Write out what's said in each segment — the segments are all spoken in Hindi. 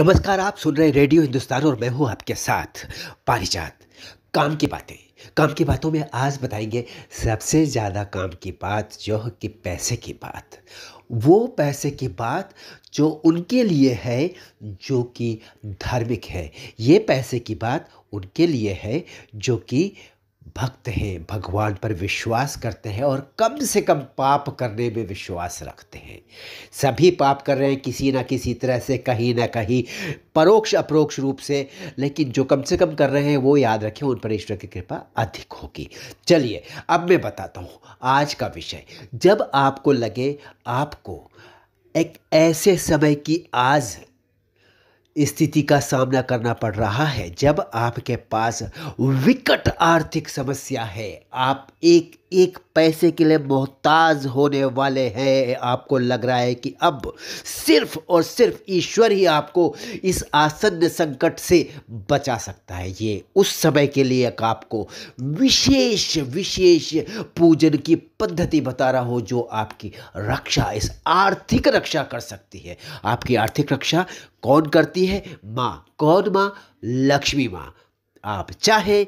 नमस्कार आप सुन रहे रेडियो हिंदुस्तान और मैं हूं आपके साथ पारिजात काम की बातें काम की बातों में आज बताएंगे सबसे ज़्यादा काम की बात जो कि पैसे की बात वो पैसे की बात जो उनके लिए है जो कि धार्मिक है ये पैसे की बात उनके लिए है जो कि भक्त हैं भगवान पर विश्वास करते हैं और कम से कम पाप करने में विश्वास रखते हैं सभी पाप कर रहे हैं किसी ना किसी तरह से कहीं ना कहीं परोक्ष अप्रोक्ष रूप से लेकिन जो कम से कम कर रहे हैं वो याद रखें उन पर ईश्वर की कृपा अधिक होगी चलिए अब मैं बताता हूँ आज का विषय जब आपको लगे आपको एक ऐसे समय की आज स्थिति का सामना करना पड़ रहा है जब आपके पास विकट आर्थिक समस्या है आप एक एक पैसे के लिए मोहताज होने वाले हैं आपको लग रहा है कि अब सिर्फ और सिर्फ ईश्वर ही आपको इस आसन्न संकट से बचा सकता है ये उस समय के लिए आपको विशेष विशेष पूजन की पद्धति बता रहा हो जो आपकी रक्षा इस आर्थिक रक्षा कर सकती है आपकी आर्थिक रक्षा कौन करती है माँ कौन माँ लक्ष्मी माँ आप चाहे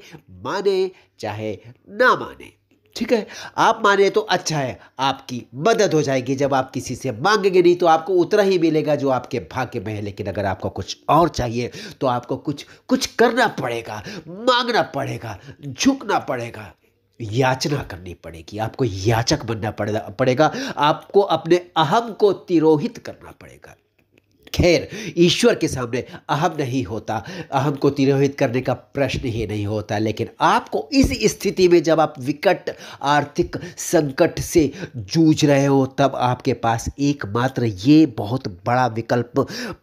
माने चाहे ना माने ठीक है आप माने तो अच्छा है आपकी मदद हो जाएगी जब आप किसी से मांगेंगे नहीं तो आपको उतना ही मिलेगा जो आपके भाग्य में है लेकिन अगर आपको कुछ और चाहिए तो आपको कुछ कुछ करना पड़ेगा मांगना पड़ेगा झुकना पड़ेगा याचना करनी पड़ेगी आपको याचक बनना पड़ेगा आपको अपने अहम को तिरोहित करना पड़ेगा खैर ईश्वर के सामने अहम नहीं होता अहम को तिरोहित करने का प्रश्न ही नहीं होता लेकिन आपको इस स्थिति में जब आप विकट आर्थिक संकट से जूझ रहे हो तब आपके पास एकमात्र ये बहुत बड़ा विकल्प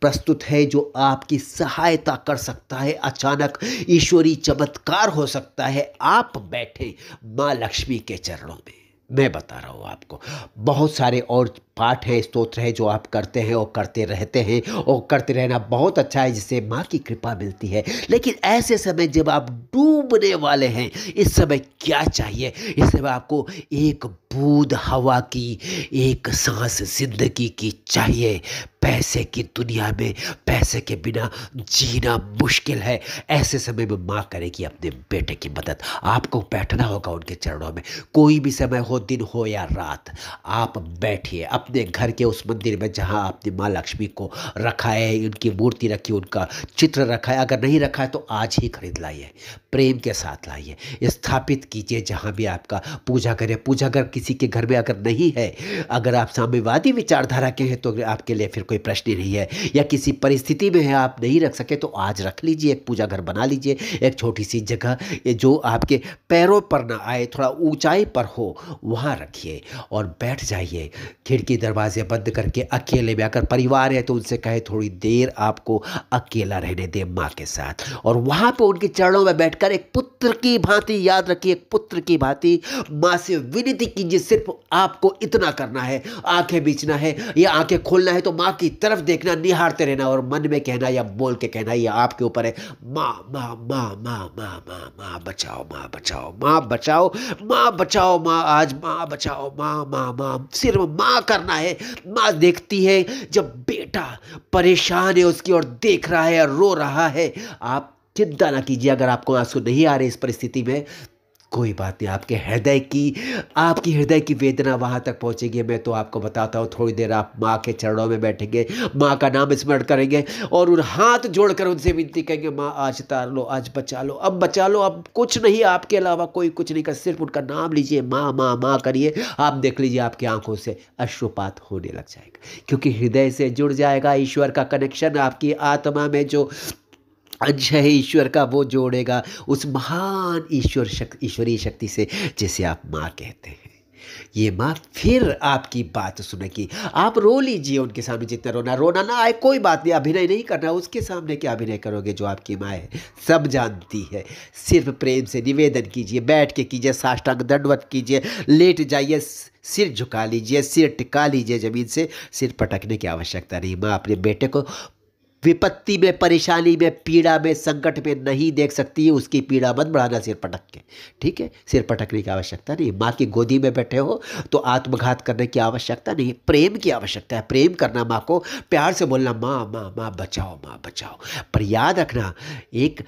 प्रस्तुत है जो आपकी सहायता कर सकता है अचानक ईश्वरी चमत्कार हो सकता है आप बैठे माँ लक्ष्मी के चरणों में मैं बता रहा हूँ आपको बहुत सारे और पाठ है स्तोत्र है जो आप करते हैं और करते रहते हैं और करते रहना बहुत अच्छा है जिससे माँ की कृपा मिलती है लेकिन ऐसे समय जब आप डूबने वाले हैं इस समय क्या चाहिए इस समय आपको एक बूद हवा की एक सांस जिंदगी की चाहिए पैसे की दुनिया में पैसे के बिना जीना मुश्किल है ऐसे समय में माँ करेगी अपने बेटे की मदद आपको बैठना होगा उनके चरणों में कोई भी समय हो दिन हो या रात आप बैठिए अपने घर के उस मंदिर में जहाँ आपने माँ लक्ष्मी को रखा है उनकी मूर्ति रखी उनका चित्र रखा है अगर नहीं रखा है तो आज ही खरीद लाइए प्रेम के साथ लाइए स्थापित कीजिए जहाँ भी आपका पूजा करें पूजा अगर किसी के घर में अगर नहीं है अगर आप साम्यवादी विचारधारा के हैं तो आपके लिए फिर कोई प्रश्न नहीं है या किसी परिस्थिति में है आप नहीं रख सके तो आज रख लीजिए एक पूजा घर बना लीजिए एक छोटी सी जगह जो आपके पैरों पर ना आए थोड़ा ऊंचाई पर हो वहाँ रखिए और बैठ जाइए खिड़की के दरवाज़े बंद करके अकेले में अगर परिवार है तो उनसे कहे थोड़ी देर आपको अकेला रहने दें माँ के साथ और वहाँ पर उनके चरणों में बैठकर एक पुत्र पुत्र की भांति याद रखिए पुत्र की भांति माँ से विनती कीजिए सिर्फ आपको इतना करना है आंखें बीचना है या आंखें खोलना है तो माँ की तरफ देखना निहारते रहना और मन में कहना या बोल के कहना ये आपके ऊपर है माँ माँ माँ माँ माँ माँ माँ बचाओ माँ बचाओ माँ बचाओ माँ बचाओ माँ आज माँ बचाओ माँ माँ माँ सिर्फ माँ करना है माँ देखती है जब बेटा परेशान है उसकी और देख रहा है रो रहा है आप चिंता ना कीजिए अगर आपको आंसू नहीं आ रहे इस परिस्थिति में कोई बात नहीं आपके हृदय की आपकी हृदय की वेदना वहाँ तक पहुँचेगी मैं तो आपको बताता हूँ थोड़ी देर आप माँ के चरणों में बैठेंगे माँ का नाम स्मरण करेंगे और उन हाथ जोड़कर उनसे विनती करेंगे माँ आज तार लो आज बचा लो अब बचा लो अब कुछ नहीं आपके अलावा कोई कुछ नहीं कर सिर्फ उनका नाम लीजिए माँ माँ माँ करिए आप देख लीजिए आपकी आंखों से अश्रुपात होने लग जाएगा क्योंकि हृदय से जुड़ जाएगा ईश्वर का कनेक्शन आपकी आत्मा में जो अंश है ईश्वर का वो जोड़ेगा उस महान ईश्वर शक्ति ईश्वरीय शक्ति से जिसे आप माँ कहते हैं ये माँ फिर आपकी बात सुनेगी आप रो लीजिए उनके सामने जितना रोना रोना ना आए कोई बात नहीं अभिनय नहीं करना उसके सामने क्या अभिनय करोगे जो आपकी माँ है सब जानती है सिर्फ प्रेम से निवेदन कीजिए बैठ के कीजिए साष्टांग दंडवत कीजिए लेट जाइए सिर झुका लीजिए सिर टिका लीजिए ज़मीन से सिर पटकने की आवश्यकता नहीं माँ अपने बेटे को विपत्ति में परेशानी में पीड़ा में संकट में नहीं देख सकती है उसकी पीड़ा मत बढ़ाना सिर पटक के ठीक है सिर पटकने की आवश्यकता नहीं माँ की गोदी में बैठे हो तो आत्मघात करने की आवश्यकता नहीं प्रेम की आवश्यकता है प्रेम करना माँ को प्यार से बोलना माँ माँ माँ बचाओ माँ बचाओ पर याद रखना एक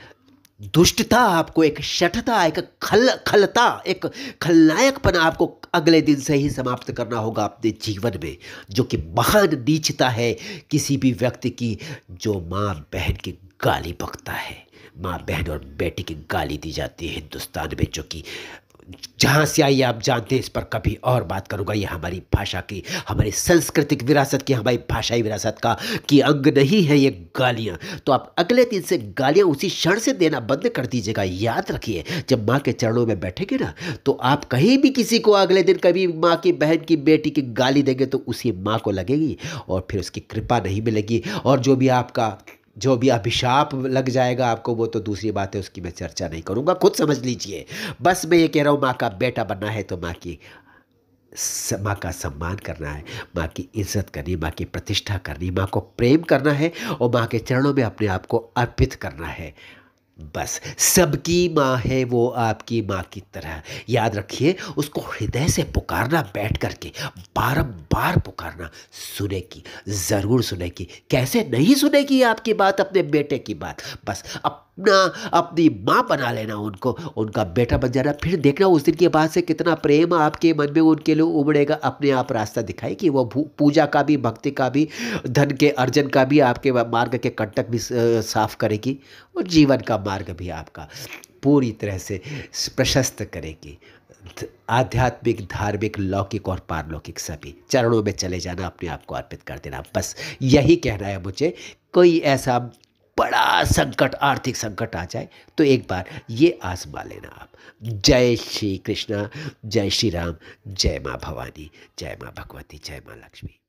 दुष्टता आपको एक शठता एक खल खलता एक खलनायकपना आपको अगले दिन से ही समाप्त करना होगा अपने जीवन में जो कि महान नीचता है किसी भी व्यक्ति की जो माँ बहन की गाली पकता है माँ बहन और बेटी की गाली दी जाती है हिंदुस्तान में जो कि जहाँ से आइए आप जानते हैं इस पर कभी और बात करूँगा यह हमारी भाषा की हमारी सांस्कृतिक विरासत की हमारी भाषाई विरासत का कि अंग नहीं है ये गालियाँ तो आप अगले दिन से गालियाँ उसी क्षण से देना बंद कर दीजिएगा याद रखिए जब माँ के चरणों में बैठेंगे ना तो आप कहीं भी किसी को अगले दिन कभी माँ की बहन की बेटी की गाली देंगे तो उसी माँ को लगेगी और फिर उसकी कृपा नहीं मिलेगी और जो भी आपका जो भी अभिशाप लग जाएगा आपको वो तो दूसरी बात है उसकी मैं चर्चा नहीं करूँगा खुद समझ लीजिए बस मैं ये कह रहा हूँ माँ का बेटा बनना है तो माँ की माँ का सम्मान करना है माँ की इज्जत करनी माँ की प्रतिष्ठा करनी माँ को प्रेम करना है और माँ के चरणों में अपने आप को अर्पित करना है बस सबकी माँ है वो आपकी माँ की तरह याद रखिए उसको हृदय से पुकारना बैठ करके बारंबार पुकारना सुनेगी ज़रूर सुनेगी कैसे नहीं सुनेगी आपकी बात अपने बेटे की बात बस अब अपना अपनी माँ बना लेना उनको उनका बेटा बन जाना फिर देखना उस दिन के बाद से कितना प्रेम आपके मन में उनके लिए उमड़ेगा अपने आप रास्ता दिखाएगी कि वो पूजा का भी भक्ति का भी धन के अर्जन का भी आपके मार्ग के कंटक भी साफ करेगी और जीवन का मार्ग भी आपका पूरी तरह से प्रशस्त करेगी आध्यात्मिक धार्मिक लौकिक और पारलौकिक सभी चरणों में चले जाना अपने आप को अर्पित कर देना बस यही कहना है मुझे कोई ऐसा बड़ा संकट आर्थिक संकट आ जाए तो एक बार ये आजमा लेना आप जय श्री कृष्णा जय श्री राम जय माँ भवानी जय माँ भगवती जय माँ लक्ष्मी